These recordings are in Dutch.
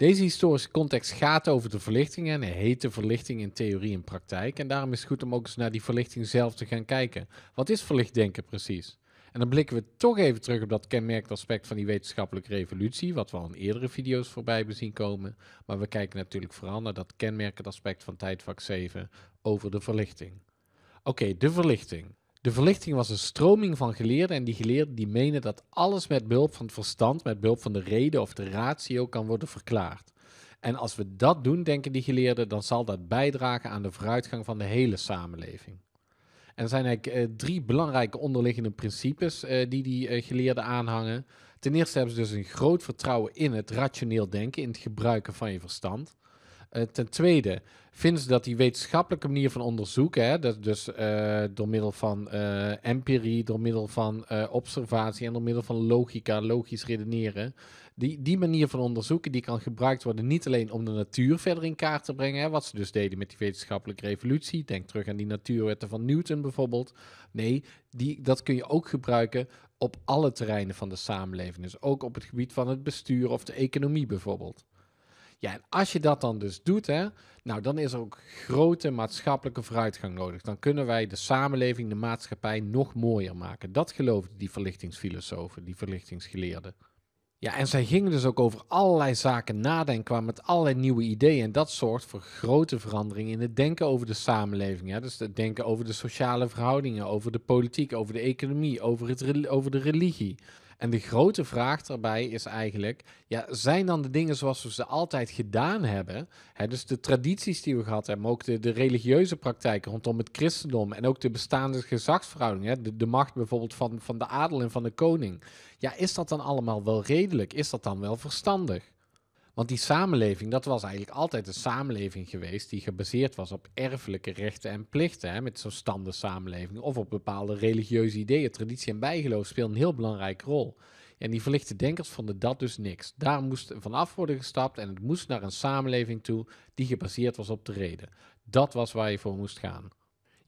Deze historische context gaat over de verlichting en heet de verlichting in theorie en praktijk. En daarom is het goed om ook eens naar die verlichting zelf te gaan kijken. Wat is verlicht denken precies? En dan blikken we toch even terug op dat kenmerkend aspect van die wetenschappelijke revolutie, wat we al in eerdere video's voorbij hebben zien komen. Maar we kijken natuurlijk vooral naar dat kenmerkend aspect van tijdvak 7 over de verlichting. Oké, de verlichting. De verlichting was een stroming van geleerden en die geleerden die menen dat alles met behulp van het verstand, met behulp van de reden of de ratio kan worden verklaard. En als we dat doen, denken die geleerden, dan zal dat bijdragen aan de vooruitgang van de hele samenleving. En er zijn eigenlijk eh, drie belangrijke onderliggende principes eh, die die eh, geleerden aanhangen. Ten eerste hebben ze dus een groot vertrouwen in het rationeel denken, in het gebruiken van je verstand. Eh, ten tweede vinden ze dat die wetenschappelijke manier van onderzoeken, hè, dat dus eh, door middel van eh, empirie, door middel van observatie en door middel van logica, logisch redeneren, die, die manier van onderzoeken die kan gebruikt worden niet alleen om de natuur verder in kaart te brengen, hè, wat ze dus deden met die wetenschappelijke revolutie, denk terug aan die natuurwetten van Newton bijvoorbeeld. Nee, die, dat kun je ook gebruiken op alle terreinen van de samenleving, dus ook op het gebied van het bestuur of de economie bijvoorbeeld. Ja, en als je dat dan dus doet, hè, nou, dan is er ook grote maatschappelijke vooruitgang nodig. Dan kunnen wij de samenleving, de maatschappij nog mooier maken. Dat geloofden die verlichtingsfilosofen, die verlichtingsgeleerden. Ja, en zij gingen dus ook over allerlei zaken nadenken, kwamen met allerlei nieuwe ideeën. En dat zorgt voor grote veranderingen in het denken over de samenleving. Ja, Dus het denken over de sociale verhoudingen, over de politiek, over de economie, over, het, over de religie. En de grote vraag daarbij is eigenlijk: ja, zijn dan de dingen zoals we ze altijd gedaan hebben? Hè, dus de tradities die we gehad hebben, ook de, de religieuze praktijken rondom het christendom en ook de bestaande gezagsverhoudingen, de, de macht bijvoorbeeld van, van de adel en van de koning. Ja, is dat dan allemaal wel redelijk? Is dat dan wel verstandig? Want die samenleving, dat was eigenlijk altijd een samenleving geweest die gebaseerd was op erfelijke rechten en plichten. Hè, met zo'n samenleving of op bepaalde religieuze ideeën. Traditie en bijgeloof speelden een heel belangrijke rol. En die verlichte denkers vonden dat dus niks. Daar moest vanaf worden gestapt en het moest naar een samenleving toe die gebaseerd was op de reden. Dat was waar je voor moest gaan.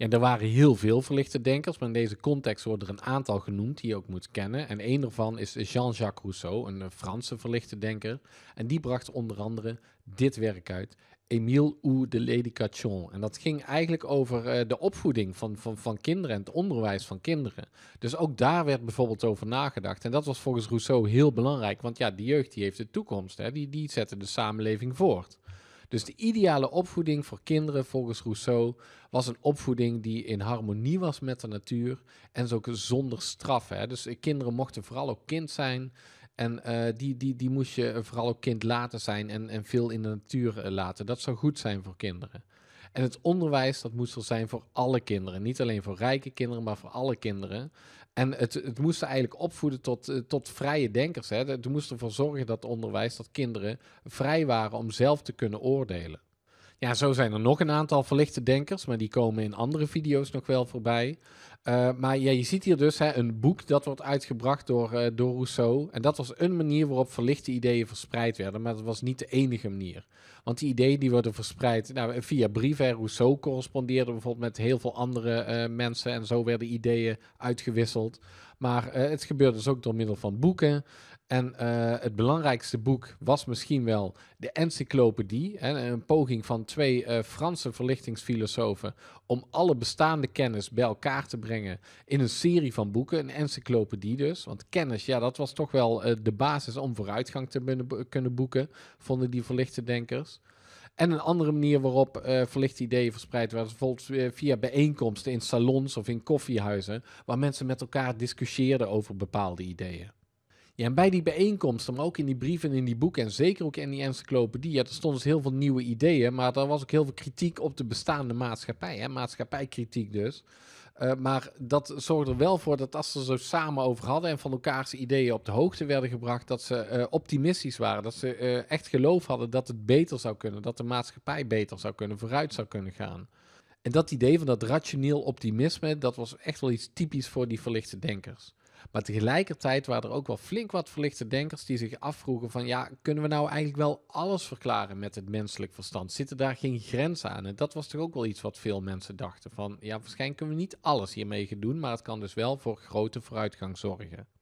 En er waren heel veel verlichte denkers, maar in deze context worden er een aantal genoemd die je ook moet kennen. En een daarvan is Jean-Jacques Rousseau, een eh, Franse verlichte denker. En die bracht onder andere dit werk uit, Emile ou de l'éducation. En dat ging eigenlijk over eh, de opvoeding van, van, van kinderen en het onderwijs van kinderen. Dus ook daar werd bijvoorbeeld over nagedacht. En dat was volgens Rousseau heel belangrijk, want ja, die jeugd die heeft de toekomst. Hè? Die, die zetten de samenleving voort. Dus de ideale opvoeding voor kinderen volgens Rousseau was een opvoeding die in harmonie was met de natuur en zo dus zonder straf. Hè. Dus eh, kinderen mochten vooral ook kind zijn. En eh, die, die, die moest je vooral ook kind laten zijn en, en veel in de natuur eh, laten. Dat zou goed zijn voor kinderen. En het onderwijs, dat moest er zijn voor alle kinderen. Niet alleen voor rijke kinderen, maar voor alle kinderen. En het, het moest eigenlijk opvoeden tot, eh, tot vrije denkers. Hè. Het moest ervoor zorgen dat onderwijs, dat kinderen vrij waren om zelf te kunnen oordelen. Ja, zo zijn er nog een aantal verlichte denkers, maar die komen in andere video's nog wel voorbij. Eh, maar ja, je ziet hier dus hè, een boek dat wordt uitgebracht door, eh, door Rousseau. En dat was een manier waarop verlichte ideeën verspreid werden. Maar dat was niet de enige manier. Want die ideeën die worden verspreid nou, via brieven. Rousseau correspondeerde bijvoorbeeld met heel veel andere eh, mensen. En zo werden ideeën uitgewisseld. Maar het gebeurde dus ook door middel van boeken. En het belangrijkste boek was misschien wel de Encyclopedie. Hè, een poging van twee Franse verlichtingsfilosofen om alle bestaande kennis bij elkaar te brengen in een serie van boeken, een encyclopedie dus. Want kennis, ja, dat was toch wel eh, de basis om vooruitgang te kunnen boeken, vonden die verlichte denkers. En een andere manier waarop uh, verlichte ideeën verspreid werden, bijvoorbeeld eh, via bijeenkomsten in salons of in koffiehuizen, waar mensen met elkaar discussieerden over bepaalde ideeën. Ja, en bij die bijeenkomsten, maar ook in die brieven en in die boeken en zeker ook in die encyclopedie, ja, er stonden dus heel veel nieuwe ideeën, maar er was ook heel veel kritiek op de bestaande maatschappij, hè, maatschappijkritiek dus. Eh, maar dat zorgde er wel voor dat als ze er zo samen over hadden en van elkaars ideeën op de hoogte werden gebracht, dat ze eh, optimistisch waren, dat ze eh, echt geloof hadden dat het beter zou kunnen, dat de maatschappij beter zou kunnen, vooruit zou kunnen gaan. En dat idee van dat rationeel optimisme, dat was echt wel iets typisch voor die verlichte denkers. Maar tegelijkertijd waren er ook wel flink wat verlichte denkers die zich afvroegen van ja, kunnen we nou eigenlijk wel alles verklaren met het menselijk verstand? Zitten daar geen grenzen aan? En dat was toch ook wel iets wat veel mensen dachten van ja, waarschijnlijk kunnen we niet alles hiermee gaan doen, maar het kan dus wel voor grote vooruitgang zorgen.